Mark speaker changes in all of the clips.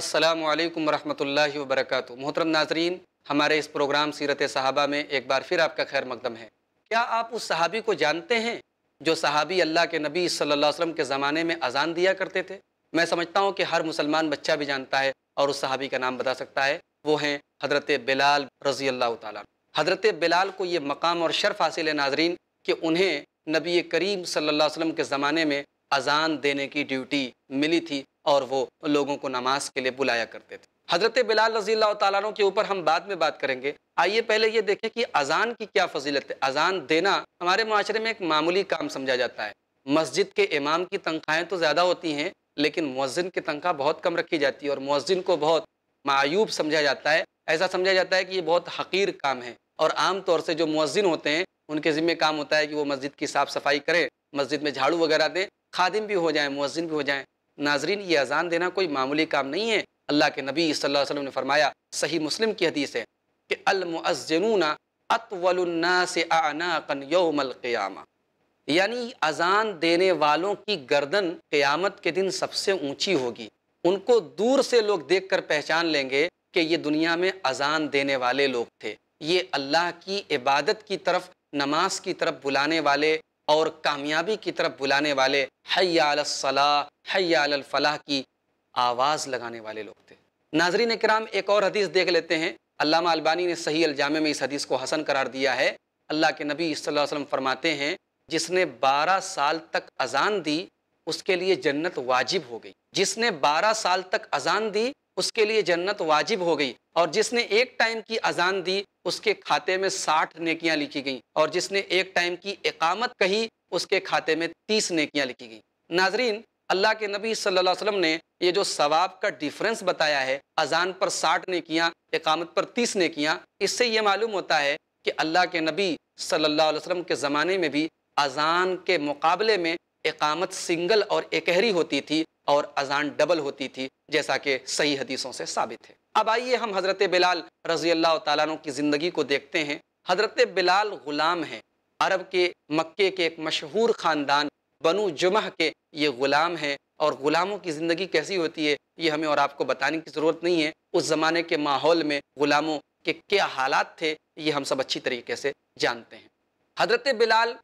Speaker 1: السلام علیکم ورحمۃ اللہ وبرکاتہ محترم ناظرین ہمارے اس پروگرام سیرت صحابہ میں ایک بار پھر آپ کا خیر مقدم ہے کیا آپ اس صحابی کو جانتے ہیں جو صحابی اللہ کے نبی صلی اللہ علیہ وسلم کے زمانے میں اذان دیا کرتے تھے میں سمجھتا ہوں کہ ہر مسلمان بچہ بھی جانتا ہے اور اس صحابی کا نام بتا سکتا ہے وہ ہیں حضرت بلال رضی اللہ تعالیٰ حضرت بلال کو یہ مقام اور شرف حاصل ہے ناظرین کہ انہیں نبی کریم صلی اللہ علیہ وسلم کے زمانے میں اذان دینے کی ڈیوٹی ملی تھی اور وہ لوگوں کو نماز کے لیے بلایا کرتے تھے حضرت بلال رضی اللہ تعالیٰ عنہ کے اوپر ہم بعد میں بات کریں گے آئیے پہلے یہ دیکھیں کہ اذان کی کیا فضیلت ہے اذان دینا ہمارے معاشرے میں ایک معمولی کام سمجھا جاتا ہے مسجد کے امام کی تنخواہیں تو زیادہ ہوتی ہیں لیکن مؤذن کی تنخواہ بہت کم رکھی جاتی ہے اور مؤذن کو بہت معیوب سمجھا جاتا ہے ایسا سمجھا جاتا ہے کہ یہ بہت حقیر کام ہے اور عام طور سے جو مؤذن ہوتے ہیں ان کے ذمہ کام ہوتا ہے کہ وہ مسجد کی صاف صفائی کریں مسجد میں جھاڑو وغیرہ دیں خادم بھی ہو جائیں مؤذن بھی ہو جائیں ناظرین یہ اذان دینا کوئی معمولی کام نہیں ہے اللہ کے نبی صلی اللہ علیہ وسلم نے فرمایا صحیح مسلم کی حدیث ہے کہ اطول الناس اعناقا یوم القیامہ یعنی اذان دینے والوں کی گردن قیامت کے دن سب سے اونچی ہوگی ان کو دور سے لوگ دیکھ کر پہچان لیں گے کہ یہ دنیا میں اذان دینے والے لوگ تھے یہ اللہ کی عبادت کی طرف نماز کی طرف بلانے والے اور کامیابی کی طرف بلانے والے حی علی الصلاح حی علی الفلاح کی آواز لگانے والے لوگ تھے ناظرین کرام ایک اور حدیث دیکھ لیتے ہیں علامہ البانی نے صحیح الجامع میں اس حدیث کو حسن قرار دیا ہے اللہ کے نبی صلی اللہ علیہ وسلم فرماتے ہیں جس نے بارہ سال تک اذان دی اس کے لیے جنت واجب ہو گئی جس نے بارہ سال تک اذان دی اس کے لیے جنت واجب ہو گئی اور جس نے ایک ٹائم کی اذان دی اس کے کھاتے میں ساٹھ نیکیاں لکھی گئیں اور جس نے ایک ٹائم کی اقامت کہی اس کے کھاتے میں تیس نیکیاں لکھی گئیں ناظرین اللہ کے نبی صلی اللہ علیہ وسلم نے یہ جو ثواب کا ڈیفرنس بتایا ہے اذان پر ساٹھ نیکیاں اقامت پر تیس نیکیاں اس سے یہ معلوم ہوتا ہے کہ اللہ کے نبی صلی اللہ علیہ وسلم کے زمانے میں بھی اذان کے مقابلے میں اقامت سنگل اور اکہری ہوتی تھی اور اذان ڈبل ہوتی تھی جیسا کہ صحیح حدیثوں سے ثابت ہے اب آئیے ہم حضرت بلال رضی اللہ تعالیٰ عنہ کی زندگی کو دیکھتے ہیں حضرت بلال غلام ہیں عرب کے مکے کے ایک مشہور خاندان بنو جمعہ کے یہ غلام ہیں اور غلاموں کی زندگی کیسی ہوتی ہے یہ ہمیں اور آپ کو بتانے کی ضرورت نہیں ہے اس زمانے کے ماحول میں غلاموں کے کیا حالات تھے یہ ہم سب اچھی طریقے سے جانتے ہیں حضرت بلال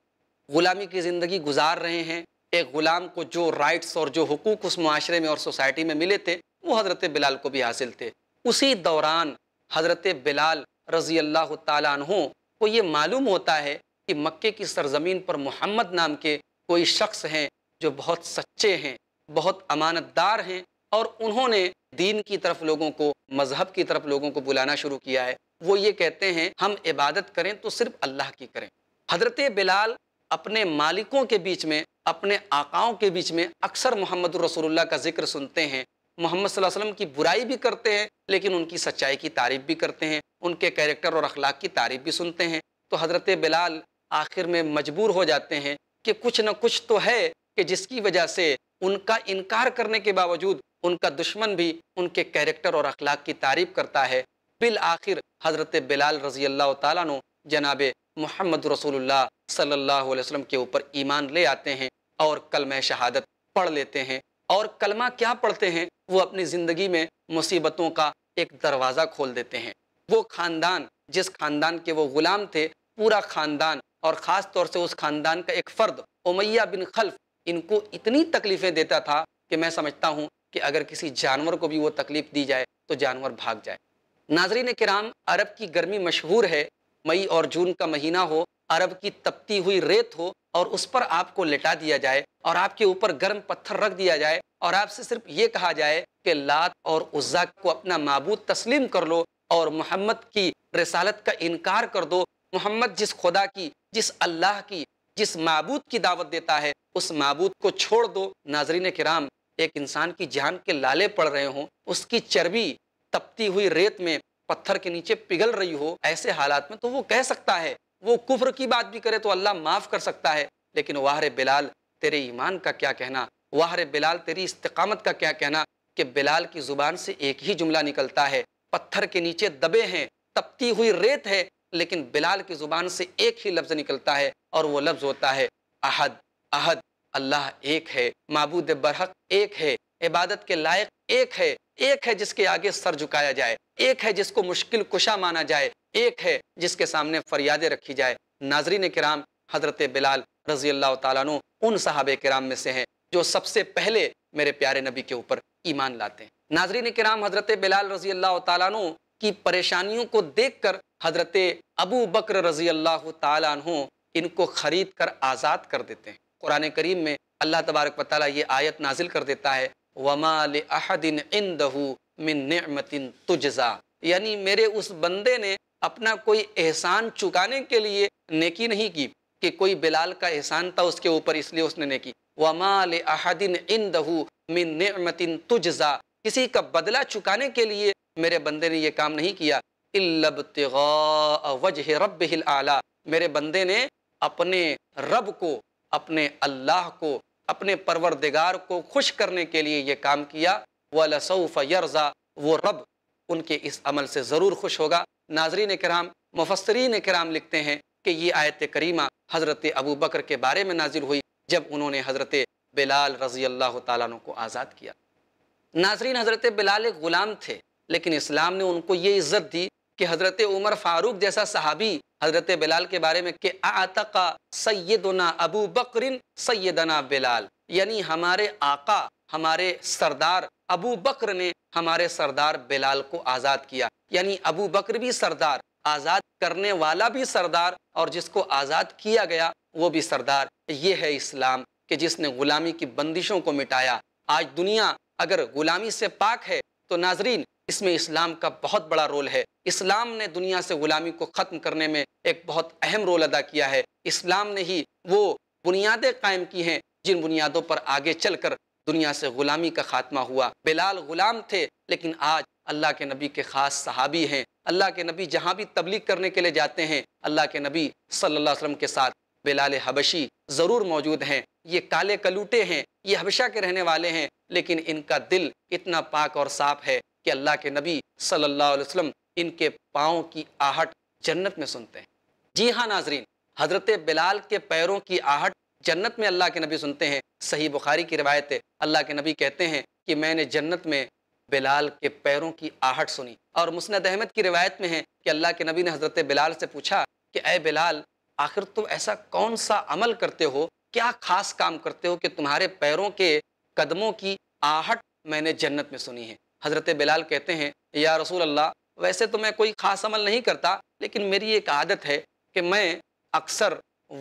Speaker 1: غلامی کی زندگی گزار رہے ہیں ایک غلام کو جو رائٹس اور جو حقوق اس معاشرے میں اور سوسائٹی میں ملے تھے وہ حضرت بلال کو بھی حاصل تھے اسی دوران حضرت بلال رضی اللہ تعالیٰ عنہ کو یہ معلوم ہوتا ہے کہ مکے کی سرزمین پر محمد نام کے کوئی شخص ہیں جو بہت سچے ہیں بہت امانت دار ہیں اور انہوں نے دین کی طرف لوگوں کو مذہب کی طرف لوگوں کو بلانا شروع کیا ہے وہ یہ کہتے ہیں ہم عبادت کریں تو صرف اللہ کی کریں حضرت بلال اپنے مالکوں کے بیچ میں اپنے آقاؤں کے بیچ میں اکثر محمد الرسول اللہ کا ذکر سنتے ہیں محمد صلی اللہ علیہ وسلم کی برائی بھی کرتے ہیں لیکن ان کی سچائی کی تعریف بھی کرتے ہیں ان کے کیریکٹر اور اخلاق کی تعریف بھی سنتے ہیں تو حضرت بلال آخر میں مجبور ہو جاتے ہیں کہ کچھ نہ کچھ تو ہے کہ جس کی وجہ سے ان کا انکار کرنے کے باوجود ان کا دشمن بھی ان کے کیریکٹر اور اخلاق کی تعریف کرتا ہے بالآخر حضرت بلال رضی اللہ تعالیٰ نو جناب محمد رسول اللہ صلی اللہ علیہ وسلم کے اوپر ایمان لے آتے ہیں اور کلمہ شہادت پڑھ لیتے ہیں اور کلمہ کیا پڑھتے ہیں وہ اپنی زندگی میں مصیبتوں کا ایک دروازہ کھول دیتے ہیں وہ خاندان جس خاندان کے وہ غلام تھے پورا خاندان اور خاص طور سے اس خاندان کا ایک فرد امیہ بن خلف ان کو اتنی تکلیفیں دیتا تھا کہ میں سمجھتا ہوں کہ اگر کسی جانور کو بھی وہ تکلیف دی جائے تو جانور بھاگ جائے ناظرین کرام عرب کی گرمی مشہور ہے مئی اور جون کا مہینہ ہو عرب کی تپتی ہوئی ریت ہو اور اس پر آپ کو لٹا دیا جائے اور آپ کے اوپر گرم پتھر رکھ دیا جائے اور آپ سے صرف یہ کہا جائے کہ لات اور عزا کو اپنا معبود تسلیم کر لو اور محمد کی رسالت کا انکار کر دو محمد جس خدا کی جس اللہ کی جس معبود کی دعوت دیتا ہے اس معبود کو چھوڑ دو ناظرین کرام ایک انسان کی جان کے لالے پڑ رہے ہوں اس کی چربی تپتی ہوئی ریت میں پتھر کے نیچے پگھل رہی ہو ایسے حالات میں تو وہ کہہ سکتا ہے وہ کفر کی بات بھی کرے تو اللہ معاف کر سکتا ہے لیکن واہر بلال تیرے ایمان کا کیا کہنا واہر بلال تیری استقامت کا کیا کہنا کہ بلال کی زبان سے ایک ہی جملہ نکلتا ہے پتھر کے نیچے دبے ہیں تپتی ہوئی ریت ہے لیکن بلال کی زبان سے ایک ہی لفظ نکلتا ہے اور وہ لفظ ہوتا ہے احد احد اللہ ایک ہے معبود برحق ایک ہے عبادت کے لائق ایک ہے ایک ہے جس کے آگے سر جھکایا جائے ایک ہے جس کو مشکل کشا مانا جائے ایک ہے جس کے سامنے فریادیں رکھی جائے ناظرین کرام حضرت بلال رضی اللہ تعالیٰ عنہ ان صحابہ کرام میں سے ہیں جو سب سے پہلے میرے پیارے نبی کے اوپر ایمان لاتے ہیں ناظرین کرام حضرت بلال رضی اللہ تعالیٰ عنہ کی پریشانیوں کو دیکھ کر حضرت ابو بکر رضی اللہ تعالیٰ عنہ ان کو خرید کر آزاد کر دیتے ہیں قرآن کریم میں اللہ تبارک و تعالیٰ یہ آیت نازل کر دیتا ہے وَمَا لِأَحَدٍ عِنْدَهُ مِن تُجْزَا یعنی میرے اس بندے نے اپنا کوئی احسان چکانے کے لیے نیکی نہیں کی کہ کوئی بلال کا احسان تھا اس کے اوپر اس لیے اس نے نیکی وَمَا لِأَحَدٍ عِنْدَهُ مِن نِعْمَةٍ تُجْزَا کسی کا بدلہ چکانے کے لیے میرے بندے نے یہ کام نہیں کیا بْتِغَاءَ وَجْهِ رَبِّهِ الْعَالَى میرے بندے نے اپنے رب کو اپنے اللہ کو اپنے پروردگار کو خوش کرنے کے لیے یہ کام کیا وَلَسَوْفَ يَرْزَا وہ رب ان کے اس عمل سے ضرور خوش ہوگا ناظرین کرام مفسرین کرام لکھتے ہیں کہ یہ آیت کریمہ حضرت ابو بکر کے بارے میں نازل ہوئی جب انہوں نے حضرت بلال رضی اللہ تعالیٰ عنہ کو آزاد کیا ناظرین حضرت بلال ایک غلام تھے لیکن اسلام نے ان کو یہ عزت دی کہ حضرت عمر فاروق جیسا صحابی حضرت بلال کے بارے میں کہ آتقا سیدنا ابو بکر سیدنا بلال یعنی ہمارے آقا ہمارے سردار ابو بکر نے ہمارے سردار بلال کو آزاد کیا یعنی ابو بکر بھی سردار آزاد کرنے والا بھی سردار اور جس کو آزاد کیا گیا وہ بھی سردار یہ ہے اسلام کہ جس نے غلامی کی بندشوں کو مٹایا آج دنیا اگر غلامی سے پاک ہے تو ناظرین اس میں اسلام کا بہت بڑا رول ہے اسلام نے دنیا سے غلامی کو ختم کرنے میں ایک بہت اہم رول ادا کیا ہے اسلام نے ہی وہ بنیادیں قائم کی ہیں جن بنیادوں پر آگے چل کر دنیا سے غلامی کا خاتمہ ہوا بلال غلام تھے لیکن آج اللہ کے نبی کے خاص صحابی ہیں اللہ کے نبی جہاں بھی تبلیغ کرنے کے لیے جاتے ہیں اللہ کے نبی صلی اللہ علیہ وسلم کے ساتھ بلال حبشی ضرور موجود ہیں یہ کالے کلوٹے ہیں یہ حبشہ کے رہنے والے ہیں لیکن ان کا دل اتنا پاک اور صاف ہے کہ اللہ کے نبی صلی اللہ علیہ وسلم ان کے پاؤں کی آہٹ جنت میں سنتے ہیں جی ہاں ناظرین حضرت بلال کے پیروں کی آہٹ جنت میں اللہ کے نبی سنتے ہیں صحیح بخاری کی روایت ہے اللہ کے نبی کہتے ہیں کہ میں نے جنت میں بلال کے پیروں کی آہٹ سنی اور مسند احمد کی روایت میں ہے کہ اللہ کے نبی نے حضرت بلال سے پوچھا کہ اے بلال آخر تم ایسا کون سا عمل کرتے ہو کیا خاص کام کرتے ہو کہ تمہارے پیروں کے قدموں کی آہٹ میں نے جنت میں سنی ہے حضرت بلال کہتے ہیں یا رسول اللہ ویسے تو میں کوئی خاص عمل نہیں کرتا لیکن میری ایک عادت ہے کہ میں اکثر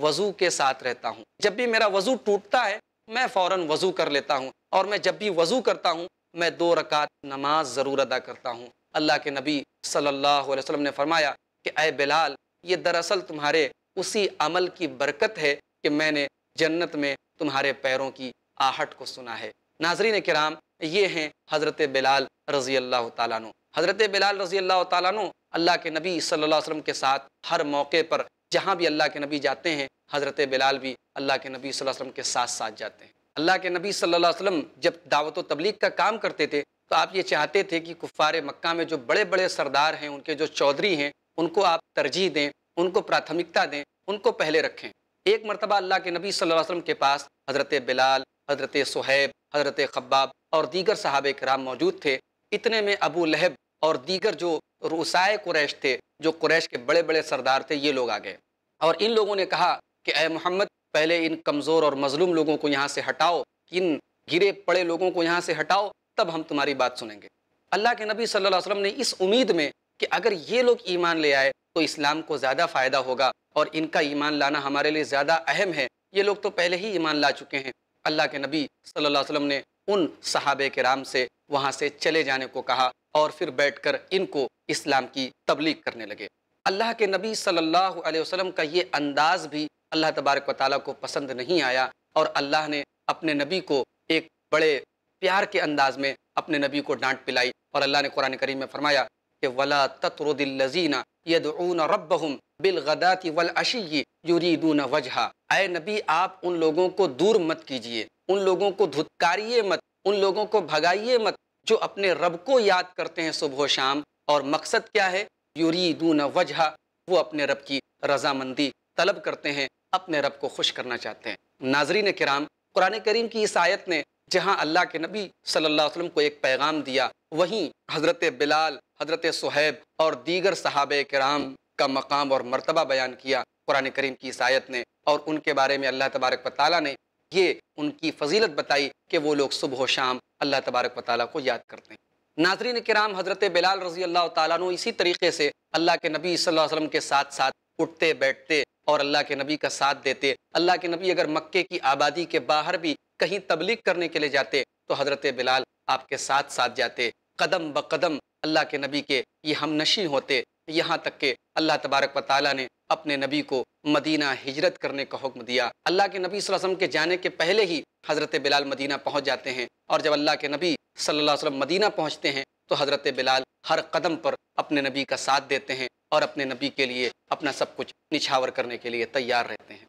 Speaker 1: وضو کے ساتھ رہتا ہوں جب بھی میرا وضو ٹوٹتا ہے میں فوراً وضو کر لیتا ہوں اور میں جب بھی وضو کرتا ہوں میں دو رکعت نماز ضرور ادا کرتا ہوں اللہ کے نبی صلی اللہ علیہ وسلم نے فرمایا کہ اے بلال یہ دراصل تمہارے اسی عمل کی برکت ہے کہ میں نے جنت میں تمہارے پیروں کی آہٹ کو سنا ہے ناظرین کرام یہ ہیں حضرت بلال رضی اللہ تعالیٰ حضرت بلال رضی اللہ تعالیٰ اللہ کے نبی صلی اللہ علیہ وسلم کے ساتھ ہر موقع پر جہاں بھی اللہ کے نبی جاتے ہیں حضرت بلال بھی اللہ کے نبی صلی اللہ علیہ وسلم کے ساتھ ساتھ جاتے ہیں اللہ کے نبی صلی اللہ علیہ وسلم جب دعوت و تبلیغ کا کام کرتے تھے تو آپ یہ چاہتے تھے کہ کفار مکہ میں جو بڑے بڑے سردار ہیں ان کے جو چودھری ہیں ان کو آپ ترجیح دیں ان کو پراتھمکتا دیں ان کو پہلے رکھیں ایک مرتبہ اللہ کے نبی صلی اللہ علیہ وسلم کے پاس حضرت بلال حضرت صہیب حضرت خباب اور دیگر صحابہ کرام موجود تھے اتنے میں ابو لہب اور دیگر جو روسائے قریش تھے جو قریش کے بڑے بڑے سردار تھے یہ لوگ آ گئے اور ان لوگوں نے کہا کہ اے محمد پہلے ان کمزور اور مظلوم لوگوں کو یہاں سے ہٹاؤ ان گرے پڑے لوگوں کو یہاں سے ہٹاؤ تب ہم تمہاری بات سنیں گے اللہ کے نبی صلی اللہ علیہ وسلم نے اس امید میں کہ اگر یہ لوگ ایمان لے آئے تو اسلام کو زیادہ فائدہ ہوگا اور ان کا ایمان لانا ہمارے لیے زیادہ اہم ہے یہ لوگ تو پہلے ہی ایمان لا چکے ہیں اللہ کے نبی صلی اللہ علیہ وسلم نے ان صحابے کرام سے وہاں سے چلے جانے کو کہا اور پھر بیٹھ کر ان کو اسلام کی تبلیغ کرنے لگے اللہ کے نبی صلی اللہ علیہ وسلم کا یہ انداز بھی اللہ تبارک و تعالیٰ کو پسند نہیں آیا اور اللہ نے اپنے نبی کو ایک بڑے پیار کے انداز میں اپنے نبی کو ڈانٹ پلائی اور اللہ نے قرآن کریم میں فرمایا کہ ولا تتر دل لذینہ رب بالغات ولاشی وجہ اے نبی آپ ان لوگوں کو دور مت کیجیے ان لوگوں کو دھتکاریے مت ان لوگوں کو بھگائیے مت جو اپنے رب کو یاد کرتے ہیں صبح و شام اور مقصد کیا ہے یریدون وجہ وہ اپنے رب کی رضامندی طلب کرتے ہیں اپنے رب کو خوش کرنا چاہتے ہیں ناظرین کرام قرآن کریم کی اس آیت نے جہاں اللہ کے نبی صلی اللہ علیہ وسلم کو ایک پیغام دیا وہیں حضرت بلال حضرت صہیب اور دیگر صحابہ کرام کا مقام اور مرتبہ بیان کیا قرآن کریم کی عیسائیت نے اور ان کے بارے میں اللہ تبارک و تعالیٰ نے یہ ان کی فضیلت بتائی کہ وہ لوگ صبح و شام اللہ تبارک و تعالیٰ کو یاد کرتے ہیں ناظرین کرام حضرت بلال رضی اللہ تعالیٰ اسی طریقے سے اللہ کے نبی صلی اللہ علیہ وسلم کے ساتھ ساتھ اٹھتے بیٹھتے اور اللہ کے نبی کا ساتھ دیتے اللہ کے نبی اگر مکے کی آبادی کے باہر بھی کہیں تبلیغ کرنے کے لیے جاتے تو حضرت بلال آپ کے ساتھ ساتھ جاتے قدم بقدم اللہ کے نبی کے یہ ہم نشی ہوتے یہاں تک کہ اللہ تبارک و تعالیٰ نے اپنے نبی کو مدینہ ہجرت کرنے کا حکم دیا اللہ کے نبی صلی اللہ علیہ وسلم کے جانے کے پہلے ہی حضرت بلال مدینہ پہنچ جاتے ہیں اور جب اللہ کے نبی صلی اللہ علیہ وسلم مدینہ پہنچتے ہیں تو حضرت بلال ہر قدم پر اپنے نبی کا ساتھ دیتے ہیں اور اپنے نبی کے لیے اپنا سب کچھ نچھاور کرنے کے لیے تیار رہتے ہیں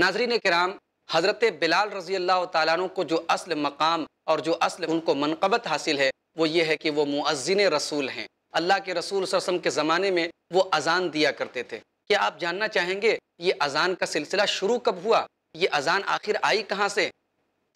Speaker 1: ناظرین کرام حضرت بلال رضی اللہ تعالیٰ عنہ کو جو اصل مقام اور جو اصل ان کو منقبت حاصل ہے وہ یہ ہے کہ وہ مؤذن رسول ہیں اللہ کے رسول صلی اللہ علیہ وسلم کے زمانے میں وہ اذان دیا کرتے تھے کیا آپ جاننا چاہیں گے یہ اذان کا سلسلہ شروع کب ہوا یہ اذان آخر آئی کہاں سے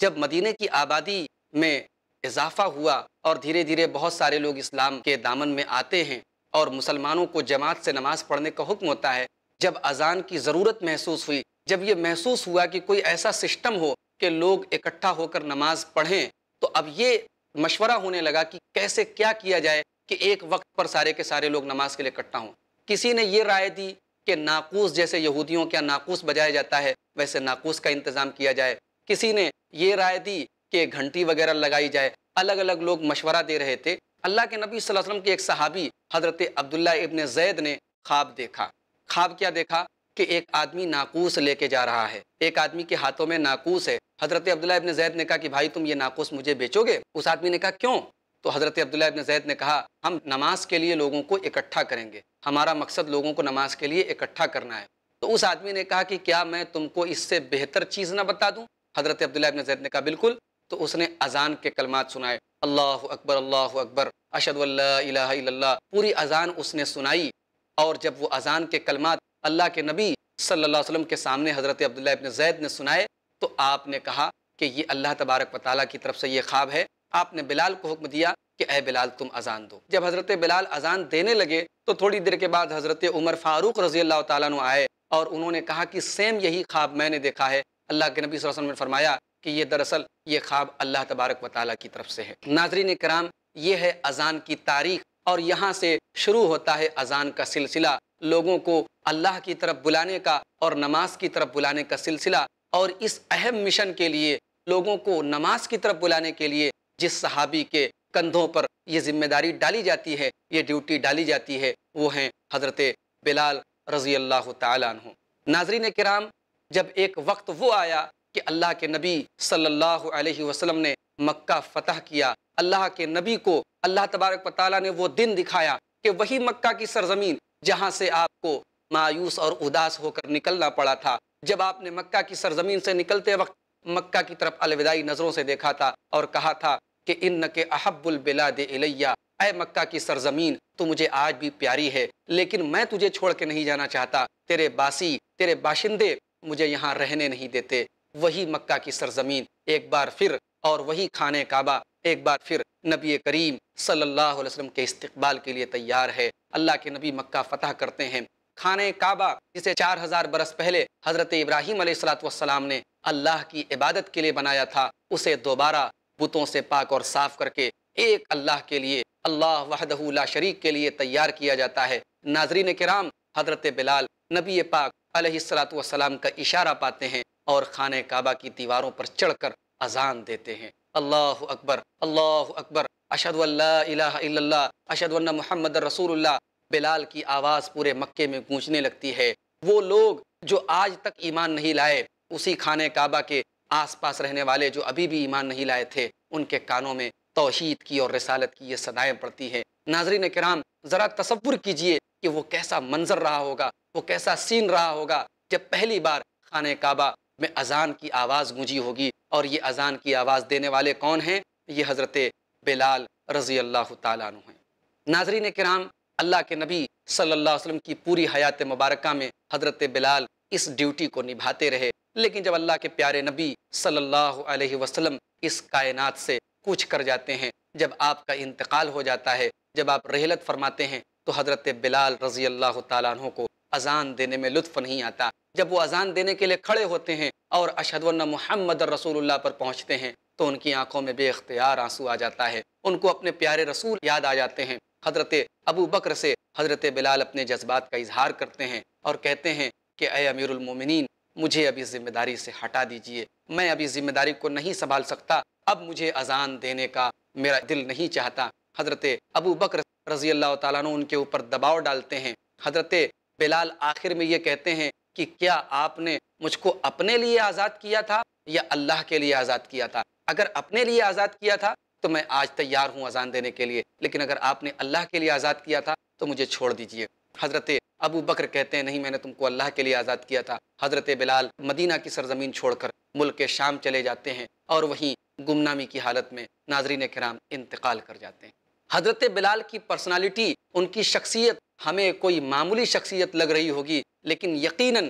Speaker 1: جب مدینہ کی آبادی میں اضافہ ہوا اور دھیرے دھیرے بہت سارے لوگ اسلام کے دامن میں آتے ہیں اور مسلمانوں کو جماعت سے نماز پڑھنے کا حکم ہوتا ہے جب اذان کی ضرورت محسوس ہوئی جب یہ محسوس ہوا کہ کوئی ایسا سسٹم ہو کہ لوگ اکٹھا ہو کر نماز پڑھیں تو اب یہ مشورہ ہونے لگا کہ کیسے کیا کیا جائے کہ ایک وقت پر سارے کے سارے لوگ نماز کے لیے اکٹھا ہوں کسی نے یہ رائے دی کہ ناقوس جیسے یہودیوں کیا ناقوس بجایا جاتا ہے ویسے ناقوس کا انتظام کیا جائے کسی نے یہ رائے دی کہ گھنٹی وغیرہ لگائی جائے الگ الگ لوگ مشورہ دے رہے تھے اللہ کے نبی صلی اللہ علیہ وسلم کے ایک صحابی حضرت عبداللہ ابن زید نے خواب دیکھا خواب کیا دیکھا کہ ایک آدمی ناقوس لے کے جا رہا ہے ایک آدمی کے ہاتھوں میں ناقوس ہے حضرت عبداللہ ابن زید نے کہا کہ بھائی تم یہ ناقوس مجھے بیچو گے اس آدمی نے کہا کیوں تو حضرت عبداللہ ابن زید نے کہا ہم نماز کے لیے لوگوں کو اکٹھا کریں گے ہمارا مقصد لوگوں کو نماز کے لیے اکٹھا کرنا ہے تو اس آدمی نے کہا کہ کیا میں تم کو اس سے بہتر چیز نہ بتا دوں حضرت عبداللہ ابن زید نے کہا بالکل تو اس نے اذان کے کلمات سنائے اللہ اکبر اللہ اکبر اشد اللہ اللہ پوری اذان اس نے سنائی اور جب وہ اذان کے کلمات اللہ کے نبی صلی اللہ علیہ وسلم کے سامنے حضرت عبداللہ ابن زید نے سنائے تو آپ نے کہا کہ یہ اللہ تبارک و تعالیٰ کی طرف سے یہ خواب ہے آپ نے بلال کو حکم دیا کہ اے بلال تم اذان دو جب حضرت بلال اذان دینے لگے تو تھوڑی دیر کے بعد حضرت عمر فاروق رضی اللہ تعالیٰ نے آئے اور انہوں نے کہا کہ سیم یہی خواب میں نے دیکھا ہے اللہ کے نبی صلی اللہ علیہ وسلم نے فرمایا کہ یہ دراصل یہ خواب اللہ تبارک و تعالیٰ کی طرف سے ہے ناظرین کرام یہ ہے اذان کی تاریخ اور یہاں سے شروع ہوتا ہے اذان کا سلسلہ لوگوں کو اللہ کی طرف بلانے کا اور نماز کی طرف بلانے کا سلسلہ اور اس اہم مشن کے لیے لوگوں کو نماز کی طرف بلانے کے لیے جس صحابی کے کندھوں پر یہ ذمہ داری ڈالی جاتی ہے یہ ڈیوٹی ڈالی جاتی ہے وہ ہیں حضرت بلال رضی اللہ تعالیٰ عنہ ناظرین کرام جب ایک وقت وہ آیا کہ اللہ کے نبی صلی اللہ علیہ وسلم نے مکہ فتح کیا اللہ کے نبی کو اللہ تبارک و تعالیٰ نے وہ دن دکھایا کہ وہی مکہ کی سرزمین جہاں سے آپ کو مایوس اور اداس ہو کر نکلنا پڑا تھا جب آپ نے مکہ کی سرزمین سے نکلتے وقت مکہ کی طرف الوداعی نظروں سے دیکھا تھا اور کہا تھا کہ ان کے احب البلاد الیہ اے مکہ کی سرزمین تو مجھے آج بھی پیاری ہے لیکن میں تجھے چھوڑ کے نہیں جانا چاہتا تیرے باسی تیرے باشندے مجھے یہاں رہنے نہیں دیتے وہی مکہ کی سرزمین ایک بار پھر اور وہی کھانے کعبہ ایک بار پھر نبی کریم صلی اللہ علیہ وسلم کے استقبال کے لیے تیار ہے اللہ کے نبی مکہ فتح کرتے ہیں کھانے کعبہ جسے چار ہزار برس پہلے حضرت ابراہیم علیہ السلاۃ والسلام نے اللہ کی عبادت کے لیے بنایا تھا اسے دوبارہ بتوں سے پاک اور صاف کر کے ایک اللہ کے لیے اللہ وحدہ لا شریک کے لیے تیار کیا جاتا ہے ناظرین کرام حضرت بلال نبی پاک علیہ السلام کا اشارہ پاتے ہیں اور خانہ کعبہ کی دیواروں پر چڑھ کر اذان دیتے ہیں اللہ اکبر اللہ اکبر اشد اللہ اشد اللہ محمد رسول اللہ بلال کی آواز پورے مکے میں گونجنے لگتی ہے وہ لوگ جو آج تک ایمان نہیں لائے اسی خانہ کعبہ کے آس پاس رہنے والے جو ابھی بھی ایمان نہیں لائے تھے ان کے کانوں میں توحید کی اور رسالت کی یہ صدائیں پڑتی ہیں ناظرین کرام ذرا تصور کیجئے کہ وہ کیسا منظر رہا ہوگا وہ کیسا سین رہا ہوگا جب پہلی بار خانہ کعبہ میں اذان کی آواز گونجی ہوگی اور یہ اذان کی آواز دینے والے کون ہیں یہ حضرت بلال رضی اللہ تعالیٰ عنہ ہیں ناظرین کرام اللہ کے نبی صلی اللہ علیہ وسلم کی پوری حیات مبارکہ میں حضرت بلال اس ڈیوٹی کو نبھاتے رہے لیکن جب اللہ کے پیارے نبی صلی اللہ علیہ وسلم اس کائنات سے کوچ کر جاتے ہیں جب آپ کا انتقال ہو جاتا ہے جب آپ رحلت فرماتے ہیں تو حضرت بلال رضی اللہ تعالیٰ عنہ کو اذان دینے میں لطف نہیں آتا جب وہ اذان دینے کے لیے کھڑے ہوتے ہیں اور اشد النا محمد رسول اللہ پر پہنچتے ہیں تو ان کی آنکھوں میں بے اختیار آنسو آ جاتا ہے ان کو اپنے پیارے رسول یاد آ جاتے ہیں حضرت ابو بکر سے حضرت بلال اپنے جذبات کا اظہار کرتے ہیں اور کہتے ہیں کہ اے امیر المومنین مجھے ابھی ذمہ داری سے ہٹا دیجئے میں ابھی ذمہ داری کو نہیں سنبھال سکتا اب مجھے اذان دینے کا میرا دل نہیں چاہتا حضرت ابو بکر رضی اللہ تعالیٰ نے ان کے اوپر دباؤ ڈالتے ہیں حضرت بلال آخر میں یہ کہتے ہیں کہ کیا آپ نے مجھ کو اپنے لیے آزاد کیا تھا یا اللہ کے لیے آزاد کیا تھا اگر اپنے لیے آزاد کیا تھا تو میں آج تیار ہوں اذان دینے کے لیے لیکن اگر آپ نے اللہ کے لیے آزاد کیا تھا تو مجھے چھوڑ دیجئے حضرت ابو بکر کہتے ہیں نہیں میں نے تم کو اللہ کے لیے آزاد کیا تھا حضرت بلال مدینہ کی سرزمین چھوڑ کر ملک کے شام چلے جاتے ہیں اور وہیں گمنامی کی حالت میں ناظرین کرام انتقال کر جاتے ہیں حضرت بلال کی پرسنالٹی ان کی شخصیت ہمیں کوئی معمولی شخصیت لگ رہی ہوگی لیکن یقیناً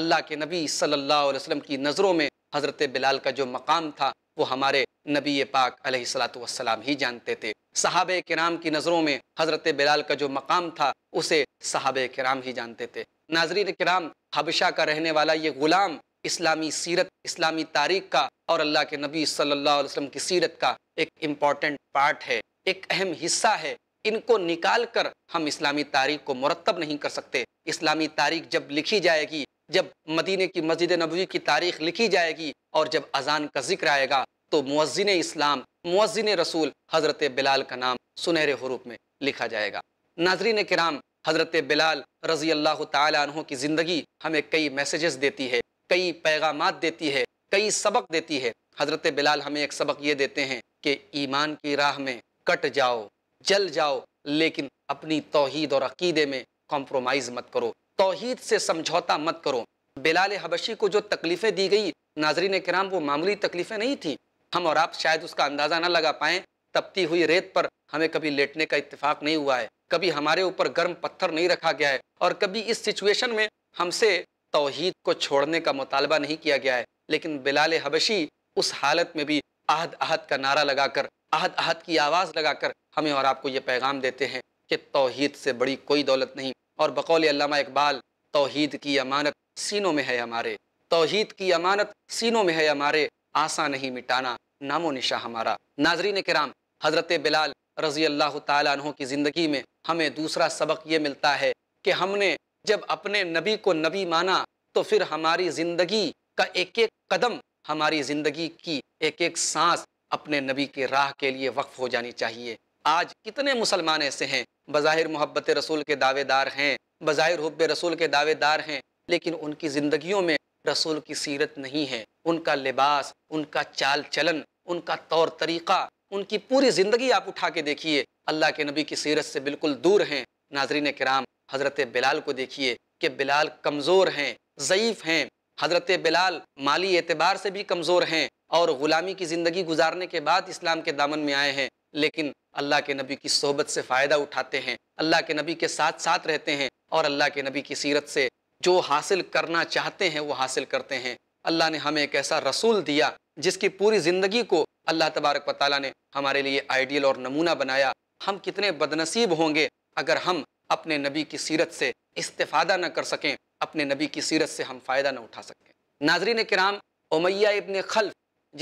Speaker 1: اللہ کے نبی صلی اللہ علیہ وسلم کی نظروں میں حضرت بلال کا جو مقام تھا وہ ہمارے نبی پاک علیہ السلاۃ والسلام ہی جانتے تھے صحابہ کرام کی نظروں میں حضرت بلال کا جو مقام تھا اسے صحابہ کرام ہی جانتے تھے ناظرین کرام حبشہ کا رہنے والا یہ غلام اسلامی سیرت اسلامی تاریخ کا اور اللہ کے نبی صلی اللہ علیہ وسلم کی سیرت کا ایک امپورٹنٹ پارٹ ہے ایک اہم حصہ ہے ان کو نکال کر ہم اسلامی تاریخ کو مرتب نہیں کر سکتے اسلامی تاریخ جب لکھی جائے گی جب مدینہ کی مسجد نبوی کی تاریخ لکھی جائے گی اور جب اذان کا ذکر آئے گا تو مؤذن اسلام مؤذن رسول حضرت بلال کا نام سنہرے حروف میں لکھا جائے گا ناظرین کرام حضرت بلال رضی اللہ تعالیٰ عنہ کی زندگی ہمیں کئی میسیجز دیتی ہے کئی پیغامات دیتی ہے کئی سبق دیتی ہے حضرت بلال ہمیں ایک سبق یہ دیتے ہیں کہ ایمان کی راہ میں کٹ جاؤ جل جاؤ لیکن اپنی توحید اور عقیدے میں کمپرومائز مت کرو توحید سے سمجھوتا مت کرو بلال حبشی کو جو تکلیفیں دی گئی ناظرین کرام وہ معمولی تکلیفیں نہیں تھیں ہم اور آپ شاید اس کا اندازہ نہ لگا پائیں تپتی ہوئی ریت پر ہمیں کبھی لیٹنے کا اتفاق نہیں ہوا ہے کبھی ہمارے اوپر گرم پتھر نہیں رکھا گیا ہے اور کبھی اس سچویشن میں ہم سے توحید کو چھوڑنے کا مطالبہ نہیں کیا گیا ہے لیکن بلال حبشی اس حالت میں بھی عہد عہد کا نعرہ لگا کر عہد عہد کی آواز لگا کر ہمیں اور آپ کو یہ پیغام دیتے ہیں کہ توحید سے بڑی کوئی دولت نہیں اور بقول علامہ اقبال توحید کی امانت سینوں میں ہے ہمارے توحید کی امانت سینوں میں ہے ہمارے آسا نہیں مٹانا نام و نشا ہمارا ناظرین کرام حضرت بلال رضی اللہ تعالیٰ عنہ کی زندگی میں ہمیں دوسرا سبق یہ ملتا ہے کہ ہم نے جب اپنے نبی کو نبی مانا تو پھر ہماری زندگی کا ایک ایک قدم ہماری زندگی کی ایک ایک سانس اپنے نبی کے راہ کے لیے وقف ہو جانی چاہیے آج کتنے مسلمان ایسے ہیں بظاہر محبت رسول کے دعوے دار ہیں بظاہر حب رسول کے دعوے دار ہیں لیکن ان کی زندگیوں میں رسول کی سیرت نہیں ہے ان کا لباس ان کا چال چلن ان کا طور طریقہ ان کی پوری زندگی آپ اٹھا کے دیکھیے اللہ کے نبی کی سیرت سے بالکل دور ہیں ناظرین کرام حضرت بلال کو دیکھیے کہ بلال کمزور ہیں ضعیف ہیں حضرت بلال مالی اعتبار سے بھی کمزور ہیں اور غلامی کی زندگی گزارنے کے بعد اسلام کے دامن میں آئے ہیں لیکن اللہ کے نبی کی صحبت سے فائدہ اٹھاتے ہیں اللہ کے نبی کے ساتھ ساتھ رہتے ہیں اور اللہ کے نبی کی سیرت سے جو حاصل کرنا چاہتے ہیں وہ حاصل کرتے ہیں اللہ نے ہمیں ایک ایسا رسول دیا جس کی پوری زندگی کو اللہ تبارک و تعالیٰ نے ہمارے لیے آئیڈیل اور نمونہ بنایا ہم کتنے بدنصیب ہوں گے اگر ہم اپنے نبی کی سیرت سے استفادہ نہ کر سکیں اپنے نبی کی سیرت سے ہم فائدہ نہ اٹھا سکیں ناظرین کرام امیہ ابن خلف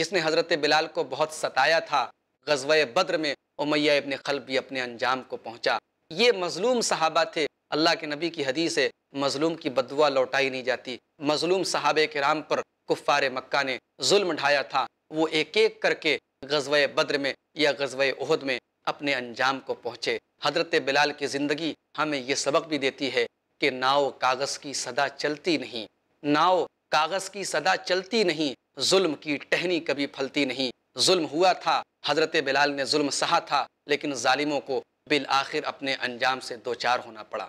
Speaker 1: جس نے حضرت بلال کو بہت ستایا تھا غزوہ بدر میں امیہ ابن خلب بھی اپنے انجام کو پہنچا یہ مظلوم صحابہ تھے اللہ کے نبی کی حدیث ہے مظلوم کی بدوا لوٹائی نہیں جاتی مظلوم صحابہ کرام پر کفار مکہ نے ظلم ڈھایا تھا وہ ایک ایک کر کے غزوہ بدر میں یا غزوہ احد میں اپنے انجام کو پہنچے حضرت بلال کی زندگی ہمیں یہ سبق بھی دیتی ہے کہ ناؤ کاغذ کی صدا چلتی نہیں ناؤ کاغذ کی صدا چلتی نہیں ظلم کی ٹہنی کبھی پھلتی نہیں ظلم ہوا تھا حضرت بلال نے ظلم سہا تھا لیکن ظالموں کو بالآخر اپنے انجام سے دوچار ہونا پڑا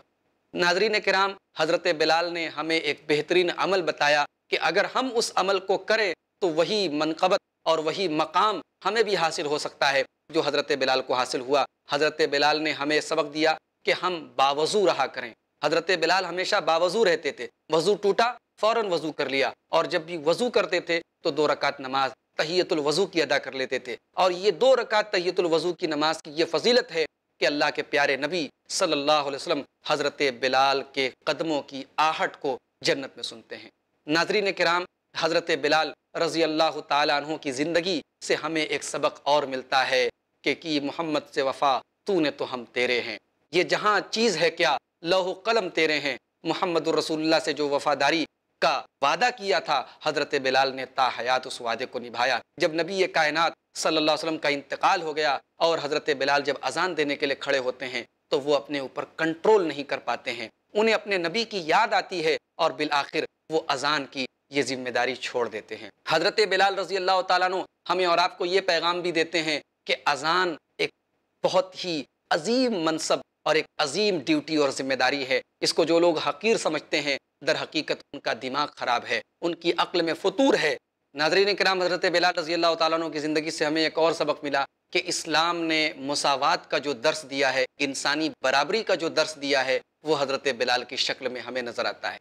Speaker 1: ناظرین کرام حضرت بلال نے ہمیں ایک بہترین عمل بتایا کہ اگر ہم اس عمل کو کریں تو وہی منقبت اور وہی مقام ہمیں بھی حاصل ہو سکتا ہے جو حضرت بلال کو حاصل ہوا حضرت بلال نے ہمیں سبق دیا کہ ہم باوضو رہا کریں حضرت بلال ہمیشہ باوضو رہتے تھے وضو ٹوٹا فوراً وضو کر لیا اور جب بھی وضو کرتے تھے تو دو رکعت نماز تحیت الوضو کی ادا کر لیتے تھے اور یہ دو رکعت تحیت الوضو کی نماز کی یہ فضیلت ہے کہ اللہ کے پیارے نبی صلی اللہ علیہ وسلم حضرت بلال کے قدموں کی آہٹ کو جنت میں سنتے ہیں ناظرین کرام حضرت بلال رضی اللہ تعالیٰ عنہ کی زندگی سے ہمیں ایک سبق اور ملتا ہے کہ کی محمد سے وفا تو نے تو ہم تیرے ہیں یہ جہاں چیز ہے کیا لہو قلم تیرے ہیں محمد الرسول اللہ سے جو وفاداری کا وعدہ کیا تھا حضرت بلال نے تا حیات اس وعدے کو نبھایا جب نبی کائنات صلی اللہ علیہ وسلم کا انتقال ہو گیا اور حضرت بلال جب اذان دینے کے لیے کھڑے ہوتے ہیں تو وہ اپنے اوپر کنٹرول نہیں کر پاتے ہیں انہیں اپنے نبی کی یاد آتی ہے اور بالآخر وہ اذان کی یہ ذمہ داری چھوڑ دیتے ہیں حضرت بلال رضی اللہ تعالیٰ ہمیں اور آپ کو یہ پیغام بھی دیتے ہیں کہ اذان ایک بہت ہی عظیم منصب اور ایک عظیم ڈیوٹی اور ذمہ داری ہے اس کو جو لوگ حقیر سمجھتے ہیں در حقیقت ان کا دماغ خراب ہے ان کی عقل میں فطور ہے ناظرین کرام حضرت بلال رضی اللہ تعالیٰ عنہ کی زندگی سے ہمیں ایک اور سبق ملا کہ اسلام نے مساوات کا جو درس دیا ہے انسانی برابری کا جو درس دیا ہے وہ حضرت بلال کی شکل میں ہمیں نظر آتا ہے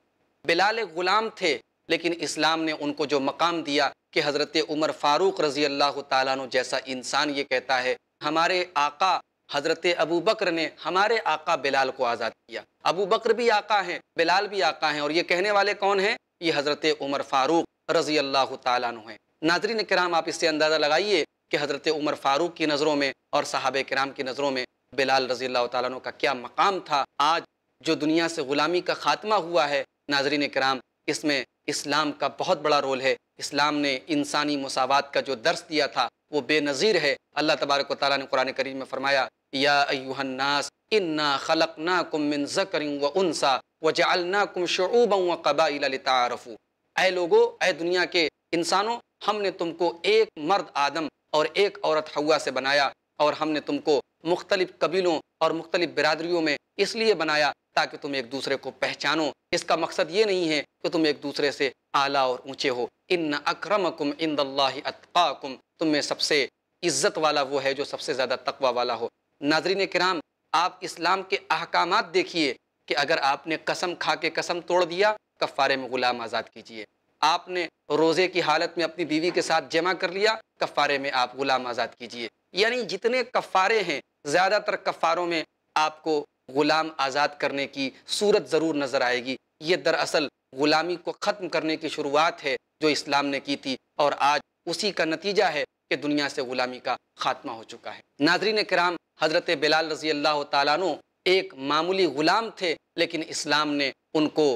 Speaker 1: بلال غلام تھے لیکن اسلام نے ان کو جو مقام دیا کہ حضرت عمر فاروق رضی اللہ تعالیٰ عنہ جیسا انسان یہ کہتا ہے ہمارے آقا حضرت ابو بکر نے ہمارے آقا بلال کو آزاد کیا ابو بکر بھی آقا ہیں بلال بھی آقا ہیں اور یہ کہنے والے کون ہیں یہ حضرت عمر فاروق رضی اللہ تعالیٰ عنہ ہیں ناظرین کرام آپ اس سے اندازہ لگائیے کہ حضرت عمر فاروق کی نظروں میں اور صحابہ کرام کی نظروں میں بلال رضی اللہ تعالیٰ عنہ کا کیا مقام تھا آج جو دنیا سے غلامی کا خاتمہ ہوا ہے ناظرین کرام اس میں اسلام کا بہت بڑا رول ہے اسلام نے انسانی مساوات کا جو درس دیا تھا وہ بے نظیر ہے اللہ تبارک و تعالیٰ نے قرآن کریم میں فرمایا یا ایوہ الناس انا خلقناکم من ذکر و انسا وجعلناکم شعوبا و قبائل لتعارفو اے لوگو اے دنیا کے انسانوں ہم نے تم کو ایک مرد آدم اور ایک عورت ہوا سے بنایا اور ہم نے تم کو مختلف قبیلوں اور مختلف برادریوں میں اس لیے بنایا تاکہ تم ایک دوسرے کو پہچانو اس کا مقصد یہ نہیں ہے کہ تم ایک دوسرے سے اعلیٰ اور اونچے ہو ان اکرمکم اکرم اللہ اتقاکم تم میں سب سے عزت والا وہ ہے جو سب سے زیادہ تقوی والا ہو ناظرین کرام آپ اسلام کے احکامات دیکھیے کہ اگر آپ نے قسم کھا کے قسم توڑ دیا کفارے میں غلام آزاد کیجیے آپ نے روزے کی حالت میں اپنی بیوی کے ساتھ جمع کر لیا کفارے میں آپ غلام آزاد کیجیے یعنی جتنے کفارے ہیں زیادہ تر کفاروں میں آپ کو غلام آزاد کرنے کی صورت ضرور نظر آئے گی یہ دراصل غلامی کو ختم کرنے کی شروعات ہے جو اسلام نے کی تھی اور آج اسی کا نتیجہ ہے کہ دنیا سے غلامی کا خاتمہ ہو چکا ہے ناظرین کرام حضرت بلال رضی اللہ تعالیٰ نو ایک معمولی غلام تھے لیکن اسلام نے ان کو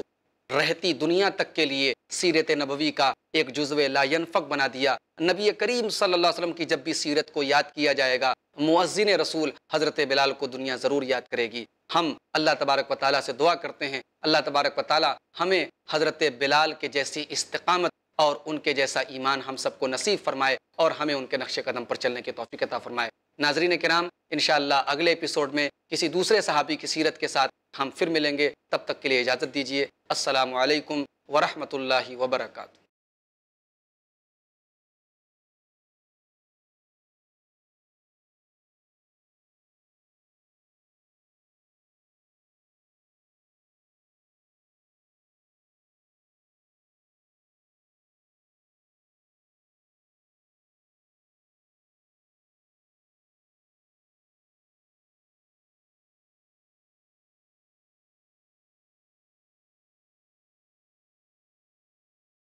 Speaker 1: رہتی دنیا تک کے لیے سیرت نبوی کا ایک جزو لا ینفق بنا دیا نبی کریم صلی اللہ علیہ وسلم کی جب بھی سیرت کو یاد کیا جائے گا مؤزن رسول حضرت بلال کو دنیا ضرور یاد کرے گی ہم اللہ تبارک و تعالیٰ سے دعا کرتے ہیں اللہ تبارک و تعالیٰ ہمیں حضرت بلال کے جیسی استقامت اور ان کے جیسا ایمان ہم سب کو نصیب فرمائے اور ہمیں ان کے نقش قدم پر چلنے کے عطا فرمائے ناظرین کرام انشاءاللہ اگلے اپیسوڈ میں کسی دوسرے صحابی کی سیرت کے ساتھ ہم پھر ملیں گے تب تک کے لیے اجازت دیجیے السلام علیکم ورحمۃ اللہ وبرکاتہ